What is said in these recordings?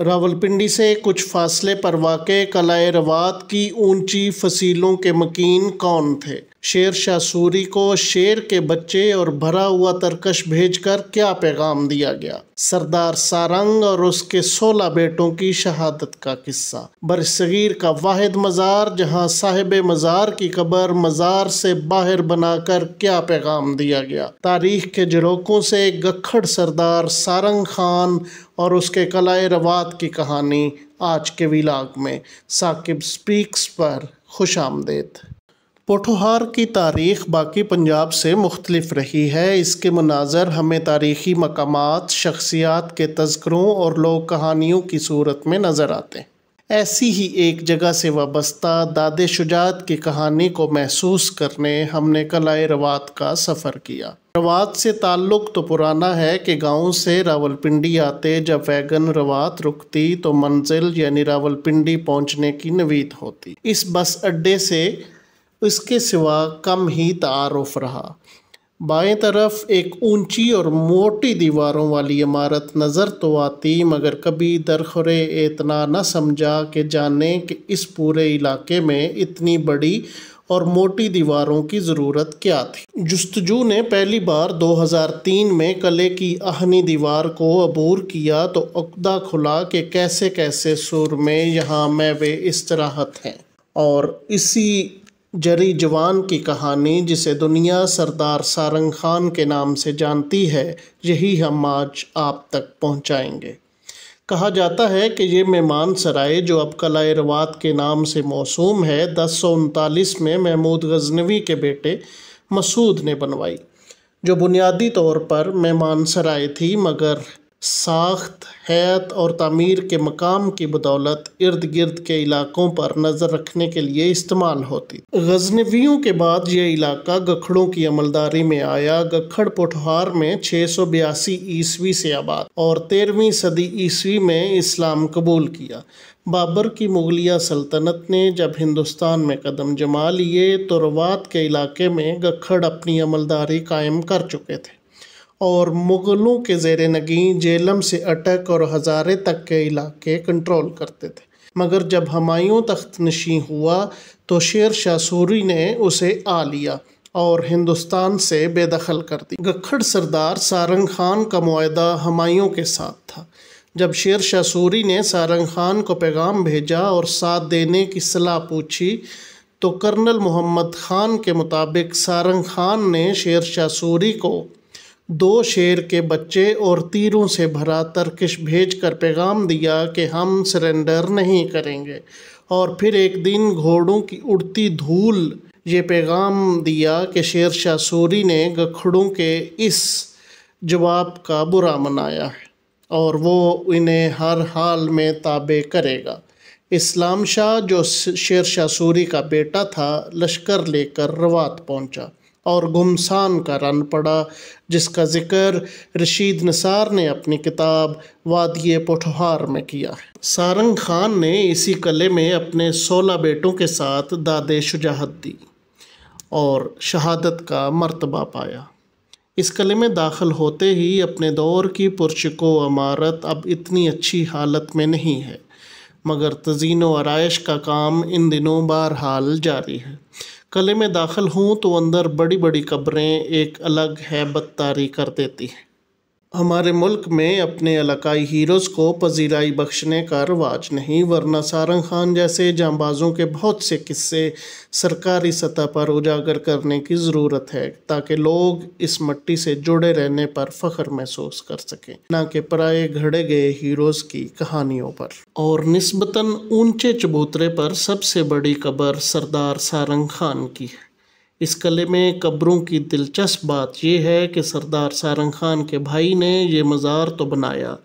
रावलपिंडी से कुछ फासले पर वाक़ कलाए रवात की ऊंची फसीलों के मकीन कौन थे शेर शाह सूरी को शेर के बच्चे और भरा हुआ तरकश भेजकर क्या पैगाम दिया गया सरदार सारंग और उसके सोलह बेटों की शहादत का किस्सा बरसगीर का वाहिद मज़ार जहां साहिब मज़ार की कबर मज़ार से बाहर बनाकर क्या पैगाम दिया गया तारीख के जरोकों से गखड़ सरदार सारंग खान और उसके कलाए रवात बात की कहानी आज के विलाग में साकिब स्पीक्स पर खुश आमदेद पोठोहार की तारीख बाकी पंजाब से मुख्तलफ रही है इसके मनाजर हमें तारीखी मकाम शख्सियात के तस्करों और लोक कहानियों की सूरत में नज़र आते हैं ऐसी ही एक जगह से वाबस्ता दादे शुजात की कहानी को महसूस करने हमने कलाए रवात का सफ़र किया रवात से ताल्लुक़ तो पुराना है कि गांव से रावलपिंडी आते जब वैगन रवात रुकती तो मंजिल यानी रावलपिंडी पहुंचने की नवीद होती इस बस अड्डे से इसके सिवा कम ही तारफ़ रहा बाएं तरफ एक ऊंची और मोटी दीवारों वाली इमारत नज़र तो आती मगर कभी दरखरे इतना न समझा कि जाने कि इस पूरे इलाके में इतनी बड़ी और मोटी दीवारों की ज़रूरत क्या थी जस्तजू ने पहली बार 2003 में कले की अहनी दीवार को अबूर किया तो अकदा खुला कि कैसे कैसे सुर में यहाँ मैवे इस तरह हैं और इसी जरी जवान की कहानी जिसे दुनिया सरदार सारंग खान के नाम से जानती है यही हम आज आप तक पहुंचाएंगे कहा जाता है कि ये मेहमान सराय जो अब कलावाद रवात के नाम से मौसूम है दस सौ उनतालीस में महमूद गजनवी के बेटे मसूद ने बनवाई जो बुनियादी तौर पर मेहमान सराय थी मगर साख्त हैत और तमीर के मकाम की बदौलत इर्द गिर्द के इलाकों पर नज़र रखने के लिए इस्तेमाल होती गजनवियों के बाद यह इलाका गखड़ों की अमलदारी में आया गखड़ पोठहार में छः सौ बयासी ईस्वी से आबाद और तेरहवीं सदी ईस्वी में इस्लाम कबूल किया बाबर की मुगलिया सल्तनत ने जब हिंदुस्तान में कदम जमा लिए तो रवात के इलाके में गखड़ अपनी अमलदारी कायम कर चुके थे और मुग़लों के जेर नगीं जेलम से अटक और हज़ारे तक के इलाके कंट्रोल करते थे मगर जब हमायों तख्त नशी हुआ तो शेर शाह सूरी ने उसे आ लिया और हिंदुस्तान से बेदखल कर दी गखड़ सरदार सारंग खान का माहा हमायों के साथ था जब शेर शाह सूरी ने सारंग खान को पैगाम भेजा और साथ देने की सलाह पूछी तो कर्नल मोहम्मद खान के मुताबिक सारंग खान ने शेर शाह सूरी को दो शेर के बच्चे और तीरों से भरा तरकश भेज कर पैगाम दिया कि हम सरेंडर नहीं करेंगे और फिर एक दिन घोड़ों की उड़ती धूल ये पैगाम दिया कि शेर शाह सूरी ने गखड़ों के इस जवाब का बुरा मनाया है और वो इन्हें हर हाल में ताबे करेगा इस्लाम शाह जो शेर शाह सूरी का बेटा था लश्कर लेकर रवात पहुंचा और गुमसान का रन पड़ा जिसका ज़िक्र रशीद निसार ने अपनी किताब वादिय पोठहार में किया है सारंग खान ने इसी कले में अपने सोलह बेटों के साथ दादे शुजाहत दी और शहादत का मर्तबा पाया इस कले में दाखिल होते ही अपने दौर की पुरशको अमारत अब इतनी अच्छी हालत में नहीं है मगर तजीन आरइश का काम इन दिनों बहरहाल जारी है कले में दाखिल हूँ तो अंदर बड़ी बड़ी कब्रें एक अलग हैबत तारी कर देती हैं हमारे मुल्क में अपने इलाकाई हीरोज़ को पजीराई बख्शने का रवाज नहीं वरना सारंग खान जैसे जांबाजों के बहुत से किस्से सरकारी सतह पर उजागर करने की ज़रूरत है ताकि लोग इस मट्टी से जुड़े रहने पर फ़ख्र महसूस कर सकें ना कि पराए घड़े गए हीरोज़ की कहानियों पर और नस्बता ऊंचे चबूतरे पर सबसे बड़ी कबर सरदार सारंग खान की है इस कले में कब्रों की दिलचस्प बात यह है कि सरदार सारंग खान के भाई ने ये मज़ार तो बनाया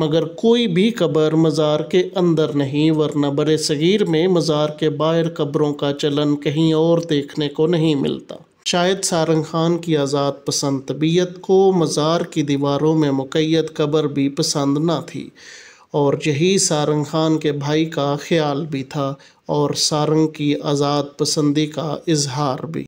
मगर कोई भी कब्र मज़ार के अंदर नहीं वरना बर सग़ीर में मज़ार के बाहर कब्रों का चलन कहीं और देखने को नहीं मिलता शायद सारंग खान की आज़ाद पसंद तबीयत को मज़ार की दीवारों में मुकैद कब्र भी पसंद ना थी और यही सारंग खान के भाई का ख्याल भी था और सारंग की आज़ाद पसंदी का इजहार भी